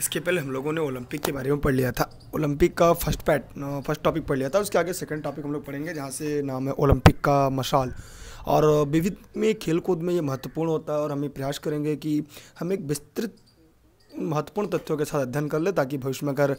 इसके पहले हम लोगों ने ओलंपिक के बारे में पढ़ लिया था ओलंपिक का फर्स्ट पैट फर्स्ट टॉपिक पढ़ लिया था उसके आगे सेकंड टॉपिक हम लोग पढ़ेंगे जहाँ से नाम है ओलंपिक का मशाल और विविध में खेल कूद में ये महत्वपूर्ण होता है और हम ये प्रयास करेंगे कि हम एक विस्तृत महत्वपूर्ण तथ्यों के साथ अध्ययन कर ले ताकि भविष्य में अगर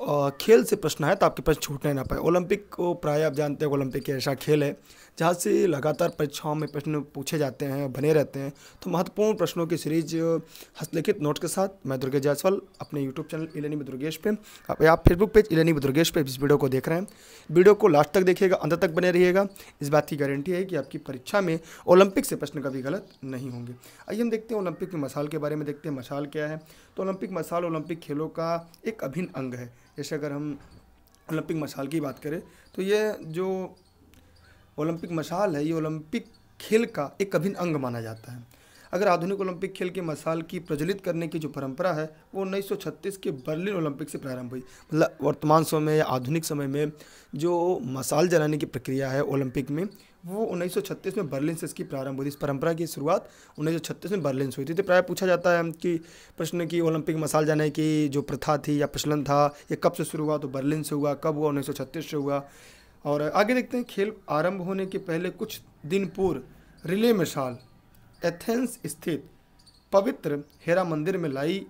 खेल से प्रश्न है तो आपके पास छूटने ना पाए ओलंपिक को प्राय आप जानते हैं ओलंपिक ऐसा खेल है जहाँ से लगातार परीक्षाओं में प्रश्न पूछे जाते हैं बने रहते हैं तो महत्वपूर्ण प्रश्नों की सीरीज हस्तलिखित नोट के साथ मैं दुर्गेश जायसवाल अपने यूट्यूब चैनल इलेनी दुर्गेश पे आप, आप फेसबुक पेज इलेनी दुर्गेश पे इस वीडियो को देख रहे हैं वीडियो को लास्ट तक देखिएगा अंत तक बने रहिएगा इस बात की गारंटी है कि आपकी परीक्षा में ओलंपिक से प्रश्न कभी गलत नहीं होंगे आइए हम देखते हैं ओलंपिक के मसाल के बारे में देखते हैं मसाल क्या है तो ओलंपिक मसाल ओलंपिक खेलों का एक अभिन्न अंग है जैसे अगर हम ओलंपिक मशाल की बात करें तो ये जो ओलंपिक मशाल है ये ओलंपिक खेल का एक अभिन्न अंग माना जाता है अगर आधुनिक ओलंपिक खेल के मसाल की प्रज्वलित करने की जो परंपरा है वो 1936 के बर्लिन ओलंपिक से प्रारंभ हुई मतलब वर्तमान समय या आधुनिक समय में जो मसाल जलाने की प्रक्रिया है ओलंपिक में वो 1936 में बर्लिन से इसकी प्रारंभ हुई इस परंपरा की शुरुआत 1936 में बर्लिन से हुई थी तो प्राय पूछा जाता है कि प्रश्न की ओलंपिक मसाल जाने की जो प्रथा थी या प्रचलन था ये कब से शुरू हुआ तो बर्लिन से हुआ कब हुआ 1936 से हुआ और आगे देखते हैं खेल आरंभ होने के पहले कुछ दिन पूर्व रिले मिसाल एथेंस स्थित पवित्र हेरा मंदिर में लाई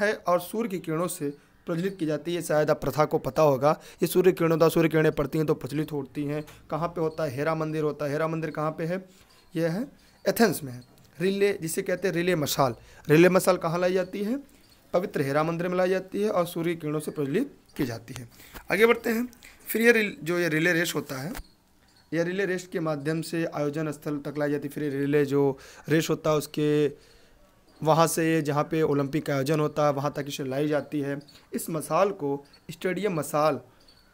है और सूर्य की किरणों से प्रज्वलित की जाती है शायद आप प्रथा को पता होगा ये सूर्य किरणों सूर्य किरणें पड़ती हैं तो प्रचलित होती हैं कहाँ पे होता है हेरा मंदिर होता है हेरा मंदिर कहाँ पे है यह है एथेंस में है रिले जिसे कहते हैं रिले मशाल रिले मशाल कहाँ लाई जाती है पवित्र हेरा मंदिर में लाई जाती है और सूर्य किरणों से प्रज्वलित की जाती है आगे बढ़ते हैं फिर ये जो ये रिले रेस होता है यह रिले रेस के माध्यम से आयोजन स्थल तक लाई जाती है फिर रिले जो रेस होता है उसके वहाँ से जहाँ पे ओलंपिक का आयोजन होता है वहाँ तक इसे लाई जाती है इस मसाल को स्टेडियम मसाल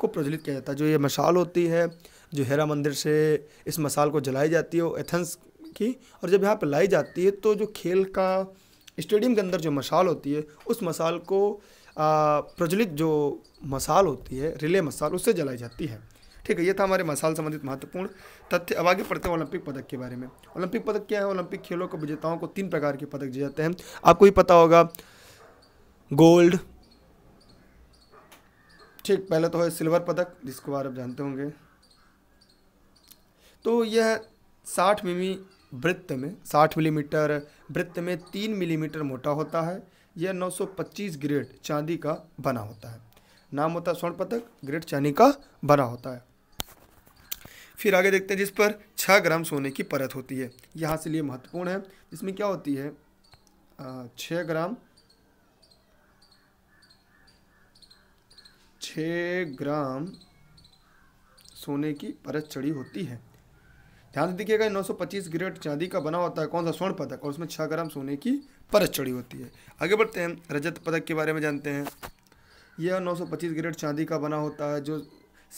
को प्रज्वलित किया जाता है जो ये मशाल होती है जो हेरा मंदिर से इस मसाल को जलाई जाती है वो एथेंस की और जब यहाँ पर लाई जाती है तो जो खेल का स्टेडियम के अंदर जो मशाल होती है उस मसाल को प्रज्वलित जो मसाल होती है रिले मसाल उससे जलाई जाती है ठीक है ये था हमारे मसाल संबंधित महत्वपूर्ण तथ्य अब आगे पढ़ते हैं ओलंपिक पदक के बारे में ओलंपिक पदक क्या है ओलंपिक खेलों के विजेताओं को तीन प्रकार के पदक दिए जाते हैं आपको ही पता होगा गोल्ड ठीक पहले तो है सिल्वर पदक जिसको बार आप जानते होंगे तो यह साठ मिमी वृत्त में साठ मिलीमीटर वृत्त में तीन मिलीमीटर मोटा होता है यह 925 ग्रेड चांदी का बना होता है नाम होता है स्वर्ण पदक ग्रेड चांदी का बना होता है फिर आगे देखते हैं जिस पर छः ग्राम सोने की परत होती है यहाँ से लिए महत्वपूर्ण है इसमें क्या होती है छः ग्राम छः ग्राम सोने की परत चढ़ी होती है ध्यान से देखिएगा 925 ग्रेड चांदी का बना होता है कौन सा स्वर्ण पदक और उसमें छः ग्राम सोने की परत चढ़ी होती है आगे बढ़ते हैं रजत पदक के बारे में जानते हैं यह 925 ग्रेड चांदी का बना होता है जो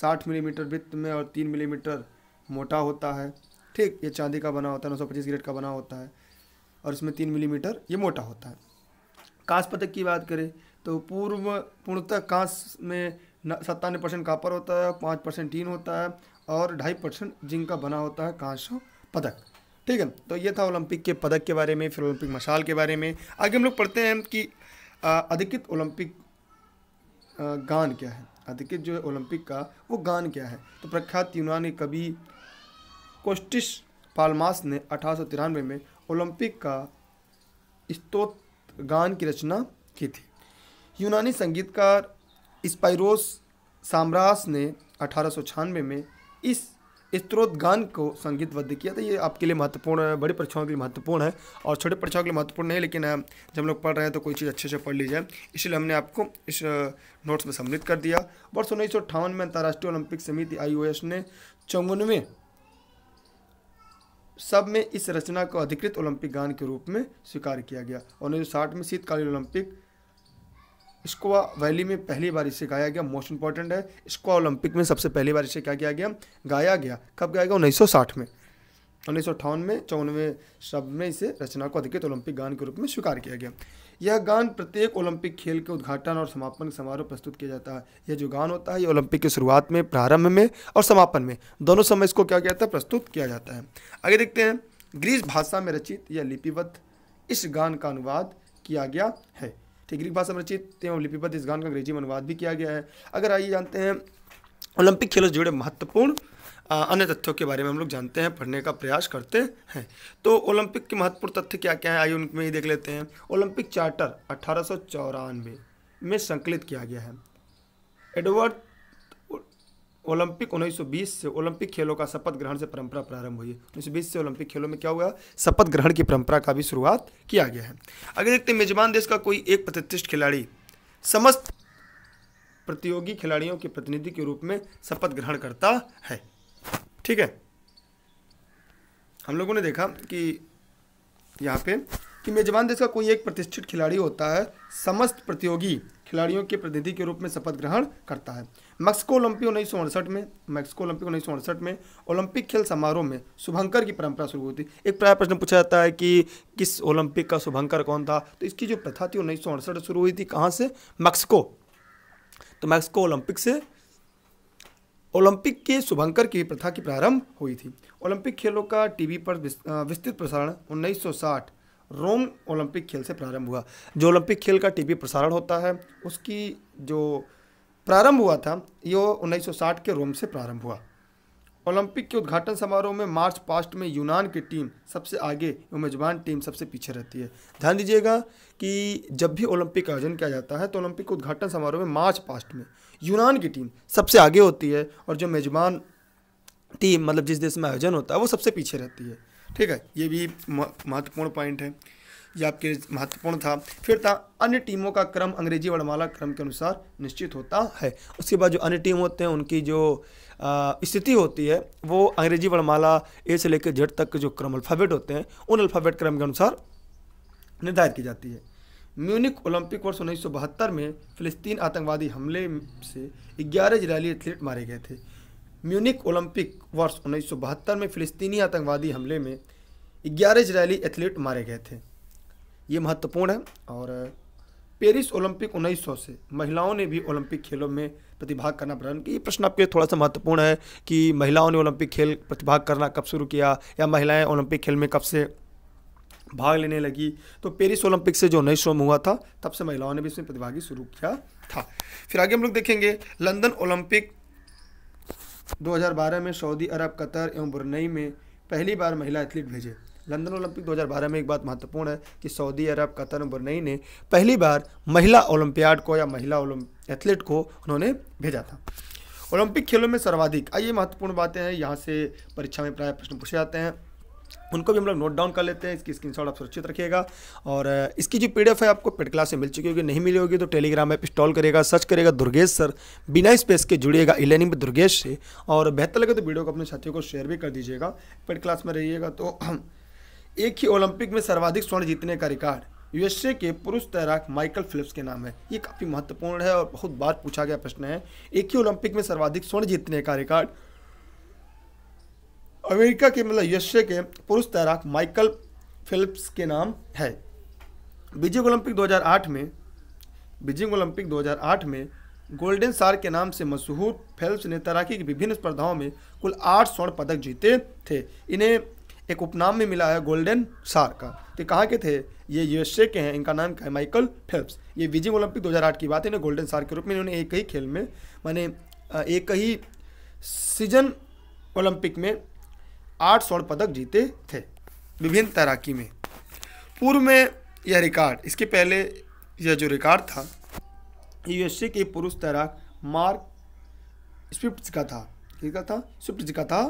60 मिलीमीटर mm में और 3 मिलीमीटर mm मोटा होता है ठीक ये चांदी का बना होता है नौ सौ पच्चीस ग्रेड का बना होता है और इसमें तीन मिलीमीटर ये मोटा होता है कांस पदक की बात करें तो पूर्व पूर्णतः कांस में सत्तानवे परसेंट कापर होता है पाँच परसेंट टीन होता है और ढाई परसेंट जिंक का बना होता है कांस पदक ठीक है तो ये था ओलंपिक के पदक के बारे में फिर ओलंपिक मशाल के बारे में आगे हम लोग पढ़ते हैं कि अधिकृत ओलंपिक गान क्या है अधिकृत जो है ओलंपिक का वो गान क्या है तो प्रख्यात यूनानी कवि कोस्टिस पालमास ने अठारह में ओलंपिक का स्त्रोत गान की रचना की थी यूनानी संगीतकार स्पाइरोस साम्रास ने अठारह में इस स्त्रोत गान को संगीतबद्ध किया था ये आपके लिए महत्वपूर्ण है बड़ी परीक्षाओं के लिए महत्वपूर्ण है और छोटे परीक्षाओं के लिए महत्वपूर्ण नहीं लेकिन जब लोग पढ़ रहे हैं तो कोई चीज़ अच्छे से पढ़ ली जाए इसलिए हमने आपको इस नोट्स में सम्मिलित कर दिया वर्ष उन्नीस में अंतर्राष्ट्रीय ओलंपिक समिति आई ने चौवनवे सब में इस रचना को अधिकृत ओलंपिक गान के रूप में स्वीकार किया गया उन्नीस सौ में शीतकालीन ओलंपिक स्क्वा वैली में पहली बार इसे गाया गया मोस्ट इंपॉर्टेंट है स्क्वा ओलंपिक में सबसे पहली बार इसे क्या किया गया गाया गया कब गाया गया उन्नीस में उन्नीस में चौनवे शब्द में इसे रचना को अधिकृत ओलंपिक गान के रूप में स्वीकार किया गया यह गान प्रत्येक ओलंपिक खेल के उद्घाटन और समापन समारोह प्रस्तुत किया जाता है यह जो गान होता है ये ओलंपिक की शुरुआत में प्रारंभ में और समापन में दोनों समय इसको क्या किया जाता है प्रस्तुत किया जाता है आगे देखते हैं ग्रीस भाषा में रचित यह लिपिबद्ध इस गान का अनुवाद किया गया है ठीक ग्रीक भाषा में रचित एवं लिपिबद्ध इस गान का अंग्रेजी में अनुवाद भी किया गया है अगर आइए जानते हैं ओलंपिक खेलों से जुड़े महत्वपूर्ण अन्य तथ्यों के बारे में हम लोग जानते हैं पढ़ने का प्रयास करते हैं तो ओलंपिक के महत्वपूर्ण तथ्य क्या क्या है आइए उनमें ही देख लेते हैं ओलंपिक चार्टर अठारह में संकलित किया गया है एडवर्ड ओलंपिक 1920 से ओलंपिक खेलों का शपथ ग्रहण से परंपरा प्रारंभ हुई है 1920 से ओलंपिक खेलों में क्या हुआ शपथ ग्रहण की परंपरा का भी शुरुआत किया गया है अगर देखते हैं मेजबान देश का कोई एक प्रतिष्ठित खिलाड़ी समस्त प्रतियोगी खिलाड़ियों के प्रतिनिधि के रूप में शपथ ग्रहण करता है ठीक है हम लोगों ने देखा कि यहाँ पे कि मेजबान देश का कोई एक प्रतिष्ठित खिलाड़ी होता है समस्त प्रतियोगी खिलाड़ियों के प्रतिनिधि के रूप में शपथ ग्रहण करता है मैक्सिको ओलंपिक उन्नीस सौ अड़सठ में मैक्सिको ओलंपिक उन्नीस सौ अड़सठ में ओलंपिक खेल समारोह में शुभंकर की परंपरा शुरू हुई थी एक प्राय प्रश्न पूछा जाता है कि किस ओलंपिक का शुभंकर कौन था तो इसकी जो प्रथा थी उन्नीस सौ अड़सठ शुरू हुई थी कहाँ से मैक्सिको तो मैक्सिको ओलंपिक से ओलंपिक के शुभंकर की प्रथा की प्रारंभ हुई थी ओलंपिक खेलों का टीवी पर विस्तृत प्रसारण 1960 रोम ओलंपिक खेल से प्रारंभ हुआ जो ओलंपिक खेल का टीवी प्रसारण होता है उसकी जो प्रारंभ हुआ था ये 1960 के रोम से प्रारंभ हुआ ओलंपिक के उद्घाटन समारोह में मार्च पास्ट में यूनान की टीम सबसे आगे एवं मेजबान टीम सबसे पीछे रहती है ध्यान दीजिएगा कि जब भी ओलंपिक आयोजन किया जाता है तो ओलंपिक उद्घाटन समारोह में मार्च पास्ट में यूनान की टीम सबसे आगे होती है और जो मेजबान टीम मतलब जिस देश में आयोजन होता है वो सबसे पीछे रहती है ठीक है ये भी महत्वपूर्ण पॉइंट है ये आपके महत्वपूर्ण था फिर था अन्य टीमों का क्रम अंग्रेजी वर्णमाला क्रम के अनुसार निश्चित होता है उसके बाद जो अन्य टीम होते हैं उनकी जो स्थिति होती है वो अंग्रेजी वर्णमाला ए से लेकर जेड तक के जो क्रम अल्फ़ाबेट होते हैं उन अल्फ़ाबेट क्रम के अनुसार निर्धारित की जाती है म्यूनिक ओलंपिक वर्ष उन्नीस में फिलिस्तीन आतंकवादी हमले से ग्यारह इजरायली एथलीट मारे गए थे म्यूनिक ओलंपिक वर्ष उन्नीस में फिलिस्तीनी आतंकवादी हमले में ग्यारह इजरायली एथलीट मारे गए थे ये महत्वपूर्ण है और पेरिस ओलंपिक 1900 से महिलाओं ने भी ओलंपिक खेलों में प्रतिभाग करना प्रारंभ किया ये प्रश्न आपके लिए थोड़ा सा महत्वपूर्ण है कि महिलाओं ने ओलंपिक खेल प्रतिभाग करना कब शुरू किया या महिलाएं ओलंपिक खेल में कब से भाग लेने लगी तो पेरिस ओलंपिक से जो नई श्रम हुआ था तब से महिलाओं ने भी इसमें प्रतिभागी शुरू किया था फिर आगे हम लोग देखेंगे लंदन ओलंपिक 2012 में सऊदी अरब कतर एवं बुरनई में पहली बार महिला एथलीट भेजे लंदन ओलंपिक 2012 में एक बात महत्वपूर्ण है कि सऊदी अरब कतर एवं बुरनई ने पहली बार महिला ओलंपियाड को या महिला एथलीट को उन्होंने भेजा था ओलंपिक खेलों में सर्वाधिक आइए महत्वपूर्ण बातें हैं यहाँ से परीक्षा में प्राय प्रश्न पूछे जाते हैं उनको भी हम लोग नोट डाउन कर लेते हैं इसकी स्क्रीनशॉट आप सुरक्षित रखिएगा और इसकी जो पीडीएफ है आपको पेड क्लास से मिल चुकी होगी नहीं मिली होगी तो टेलीग्राम ऐप इंस्टॉल करेगा सर्च करेगा दुर्गेश सर बिना स्पेस के जुड़िएगा ई लर्निंग में दुर्गेश से और बेहतर लगे तो वीडियो को अपने साथियों को शेयर भी कर दीजिएगा पेड क्लास में रहिएगा तो एक ही ओलंपिक में सर्वाधिक स्वर्ण जीतने का रिकॉर्ड यूएसए के पुरुष तैराक माइकल फिलिप्स के नाम है ये काफ़ी महत्वपूर्ण है और बहुत बार पूछा गया प्रश्न है एक ही ओलंपिक में सर्वाधिक स्वर्ण जीतने का रिकॉर्ड अमेरिका के मतलब यूएसए के पुरुष तैराक माइकल फिलिप्स के नाम है बीजिंग ओलंपिक 2008 में बीजिंग ओलंपिक 2008 में गोल्डन सार के नाम से मशहूर फेल्प्स ने तैराकी की विभिन्न स्पर्धाओं में कुल आठ स्वर्ण पदक जीते थे इन्हें एक उपनाम में मिला है गोल्डन सार का तो कहाँ के थे ये यूएसए के हैं इनका नाम क्या है माइकल फेल्प्स ये बीजिंग ओलंपिक 2008 की बात है ना गोल्डन सार के रूप में इन्होंने एक ही खेल में मैंने एक ही सीजन ओलंपिक में आठ स्वर्ण पदक जीते थे विभिन्न तैराकी में पूर्व में यह रिकॉर्ड इसके पहले यह जो रिकॉर्ड था यूएसए के पुरुष तैराक मार्क स्विफ्ट का था किसका था स्विफ्ट का था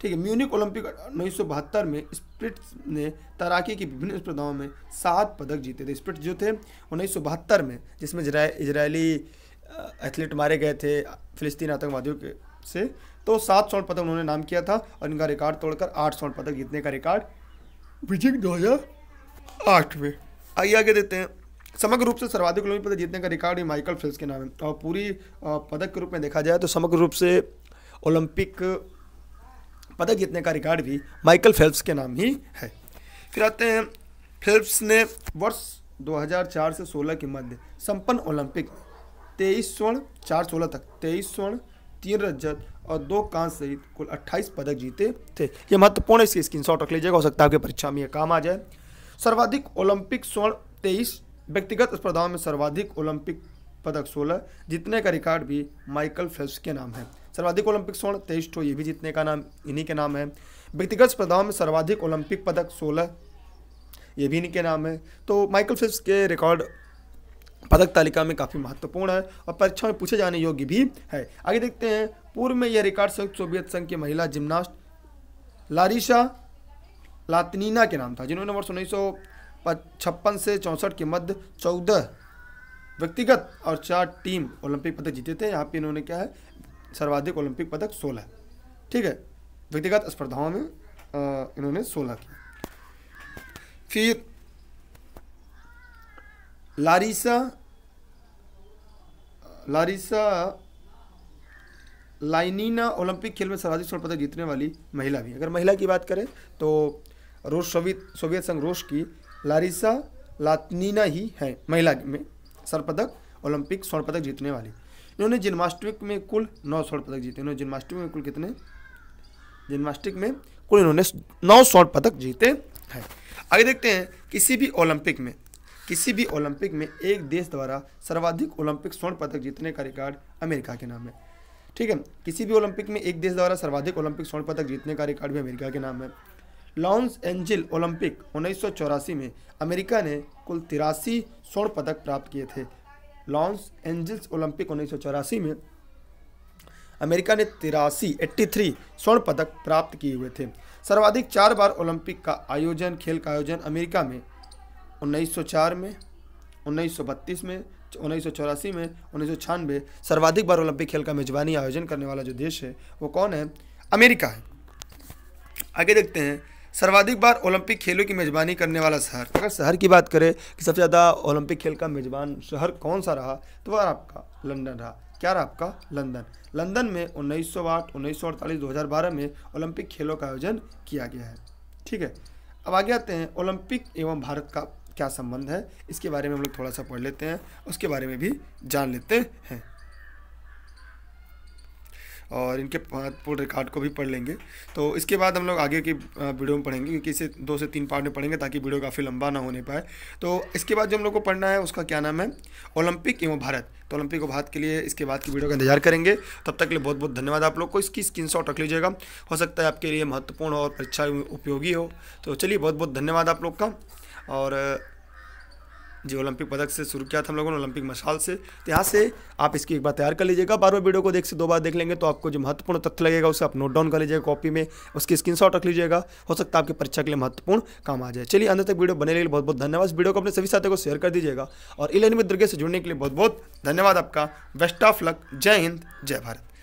ठीक है म्यूनिक ओलंपिक उन्नीस में स्प्रिट ने तैराकी की विभिन्न स्पर्धाओं में सात पदक जीते थे स्प्रिट जो थे उन्नीस में जिसमें इजरायली एथलीट मारे गए थे फिलिस्तीन आतंकवादियों के से तो सात स्वर्ण पदक उन्होंने नाम किया था और इनका रिकॉर्ड तोड़कर आठ स्वर्ण पदक जीतने का रिकॉर्ड बीजिंग दो हज़ार आठ में आइए आगे देते हैं समग्र रूप से सर्वाधिक ओलंपिक पदक जीतने का रिकॉर्ड ही माइकल फिल्स के नाम है और पूरी पदक के रूप में देखा जाए तो समग्र रूप से ओलंपिक पदक जीतने का रिकॉर्ड भी माइकल फेल्प्स के नाम ही है फिर आते हैं फेल्प्स ने वर्ष 2004 से 16 के मध्य संपन्न ओलंपिक तेईस स्वर्ण चार सोलह तक तेईस स्वर्ण तीन रजत और दो कांस सहित कुल 28 पदक जीते थे ये महत्वपूर्ण इसकी स्क्रीन शॉट रख लीजिएगा हो सकता है आपके परीक्षा में यह काम आ जाए सर्वाधिक ओलंपिक स्वर्ण तेईस व्यक्तिगत स्पर्धाओं में सर्वाधिक ओलंपिक पदक सोलह जीतने का रिकॉर्ड भी माइकल फेल्स के नाम है सर्वाधिक ओलंपिक स्वर्ण तेईस ठो ये भी जीतने का नाम इन्हीं के नाम है व्यक्तिगत स्पर्धाओं में सर्वाधिक ओलंपिक पदक सोलह ये भी इनके नाम है तो माइकल फेल्प्स के रिकॉर्ड पदक तालिका में काफ़ी महत्वपूर्ण है और परीक्षा में पूछे जाने योग्य भी है आगे देखते हैं पूर्व में यह रिकॉर्ड संयुक्त सोवियत संघ की महिला जिम्नास्ट लारिशा लातनीना के नाम था जिन्होंने वर्ष उन्नीस से चौंसठ के मध्य चौदह व्यक्तिगत और चार टीम ओलंपिक पदक जीते थे यहाँ पे इन्होंने क्या है सर्वाधिक ओलंपिक पदक सोलह ठीक है व्यक्तिगत स्पर्धाओं में इन्होंने सोलह किया फिर लारिसा लारिसा लाइनिना ओलंपिक खेल में सर्वाधिक स्वर्ण पदक जीतने वाली महिला भी अगर महिला की बात करें तो रूस सोवियत सोवियत संघ रूस की लारिसा लातनीना ही है महिला में स्वर्ण पदक ओलंपिक स्वर्ण पदक जीतने वाली इन्होंने जिम्नास्टिक में कुल नौ स्वर्ण पदक जीते इन्होंने जिम्नास्टिक में कुल कितने जिम्नास्टिक में कुल इन्होंने नौ स्वर्ण पदक जीते हैं आगे देखते हैं किसी भी ओलंपिक में किसी भी ओलंपिक में एक देश द्वारा सर्वाधिक ओलंपिक स्वर्ण पदक जीतने का रिकॉर्ड अमेरिका के नाम है ठीक है किसी भी ओलंपिक में एक देश द्वारा सर्वाधिक ओलंपिक स्वर्ण पदक जीतने का रिकॉर्ड भी अमेरिका के नाम है लॉन्स एंजिल ओलंपिक उन्नीस में अमेरिका ने कुल तिरासी स्वर्ण पदक प्राप्त किए थे लॉन्स एंजिल्स ओलंपिक उन्नीस में अमेरिका ने तिरासी एट्टी थ्री स्वर्ण पदक प्राप्त किए हुए थे सर्वाधिक चार बार ओलंपिक का आयोजन खेल का आयोजन अमेरिका में 1904 में 1932 में उन्नीस में उन्नीस सर्वाधिक बार ओलंपिक खेल का मेजबानी आयोजन करने वाला जो देश है वो कौन है अमेरिका है आगे देखते हैं सर्वाधिक बार ओलंपिक खेलों की मेजबानी करने वाला शहर अगर शहर की बात करें कि सबसे ज़्यादा ओलंपिक खेल का मेजबान शहर कौन सा रहा तो वह आपका लंदन रहा क्या रहा आपका लंदन लंदन में उन्नीस दो हज़ार बारह में ओलंपिक खेलों का आयोजन किया गया है ठीक है अब आगे आते हैं ओलंपिक एवं भारत का क्या संबंध है इसके बारे में हम लोग थोड़ा सा पढ़ लेते हैं उसके बारे में भी जान लेते हैं और इनके पूर्ण रिकॉर्ड को भी पढ़ लेंगे तो इसके बाद हम लोग आगे की वीडियो में पढ़ेंगे क्योंकि इसे दो से तीन पार्ट में पढ़ेंगे ताकि वीडियो काफ़ी लंबा ना होने पाए तो इसके बाद जो हम लोग को पढ़ना है उसका क्या नाम है ओलंपिक एवं भारत तो ओलंपिक और भारत के लिए इसके बाद की वीडियो का इंतजार करेंगे तब तक के लिए बहुत बहुत धन्यवाद आप लोग को इसकी स्क्रीन रख लीजिएगा हो सकता है आपके लिए महत्वपूर्ण और परीक्षा अच्छा उपयोगी हो तो चलिए बहुत बहुत धन्यवाद आप लोग का और जी ओलंपिक पदक से शुरू किया था हम लोगों ने ओलंपिक मशाल से तो यहाँ से आप इसकी एक बार तैयार कर लीजिएगा बार बार वीडियो को देख से दो बार देख लेंगे तो आपको जो महत्वपूर्ण तथ्य लगेगा उसे आप नोट डाउन कर लीजिएगा कॉपी में उसकी स्क्रीनशॉट रख लीजिएगा हो सकता है आपकी परीक्षा के लिए महत्वपूर्ण काम आ जाए चलिए अंदर तक वीडियो बने के लिए बहुत बहुत धन्यवाद वीडियो को अपने सभी साथियों को शेयर कर दीजिएगा और इलेनिमित दुर्गे से जुड़ने के लिए बहुत बहुत धन्यवाद आपका बेस्ट ऑफ लक जय हिंद जय भारत